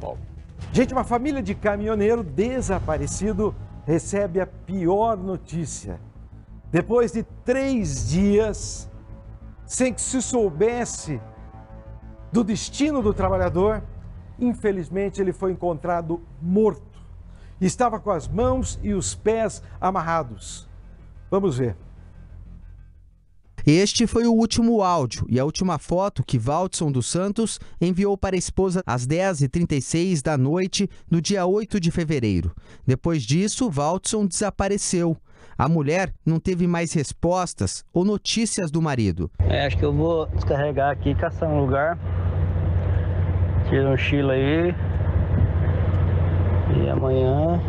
Paulo. Gente, uma família de caminhoneiro desaparecido recebe a pior notícia. Depois de três dias, sem que se soubesse do destino do trabalhador, infelizmente ele foi encontrado morto. Estava com as mãos e os pés amarrados. Vamos ver. Este foi o último áudio e a última foto que Valdson dos Santos enviou para a esposa às 10h36 da noite no dia 8 de fevereiro. Depois disso, Valdson desapareceu. A mulher não teve mais respostas ou notícias do marido. É, acho que eu vou descarregar aqui, caçar um lugar. Tira um chila aí. E amanhã,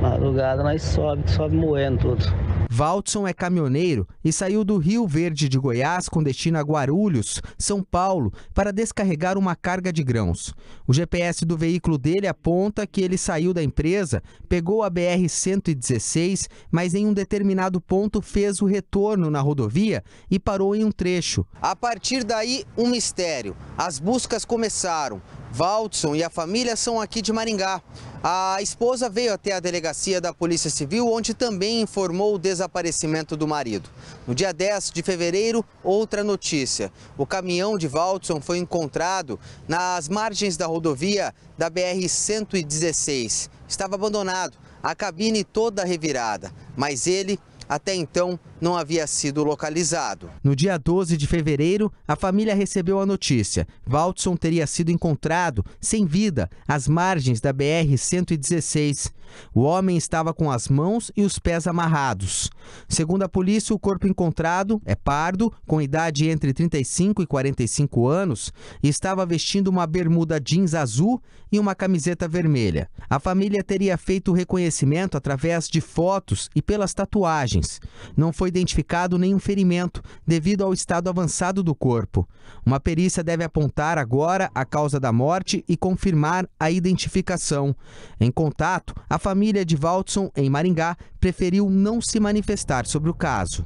madrugada, nós sobe, sobe moendo tudo. Valtson é caminhoneiro e saiu do Rio Verde de Goiás com destino a Guarulhos, São Paulo, para descarregar uma carga de grãos. O GPS do veículo dele aponta que ele saiu da empresa, pegou a BR-116, mas em um determinado ponto fez o retorno na rodovia e parou em um trecho. A partir daí, um mistério. As buscas começaram. Valtson e a família são aqui de Maringá. A esposa veio até a delegacia da Polícia Civil, onde também informou o desaparecimento do marido. No dia 10 de fevereiro, outra notícia. O caminhão de Valtson foi encontrado nas margens da rodovia da BR-116. Estava abandonado, a cabine toda revirada, mas ele, até então, não havia sido localizado. No dia 12 de fevereiro, a família recebeu a notícia. Walton teria sido encontrado, sem vida, às margens da BR-116. O homem estava com as mãos e os pés amarrados. Segundo a polícia, o corpo encontrado é pardo, com idade entre 35 e 45 anos, e estava vestindo uma bermuda jeans azul e uma camiseta vermelha. A família teria feito o reconhecimento através de fotos e pelas tatuagens. Não foi foi identificado nenhum ferimento devido ao estado avançado do corpo. Uma perícia deve apontar agora a causa da morte e confirmar a identificação. Em contato, a família de Waldson, em Maringá, preferiu não se manifestar sobre o caso.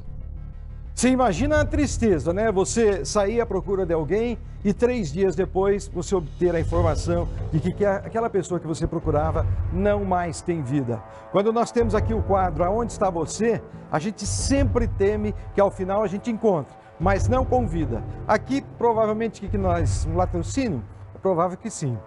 Você imagina a tristeza, né? Você sair à procura de alguém e três dias depois você obter a informação de que aquela pessoa que você procurava não mais tem vida. Quando nós temos aqui o quadro Aonde está você? A gente sempre teme que ao final a gente encontre, mas não com vida. Aqui, provavelmente, que nós, um latrocínio? É provável que sim.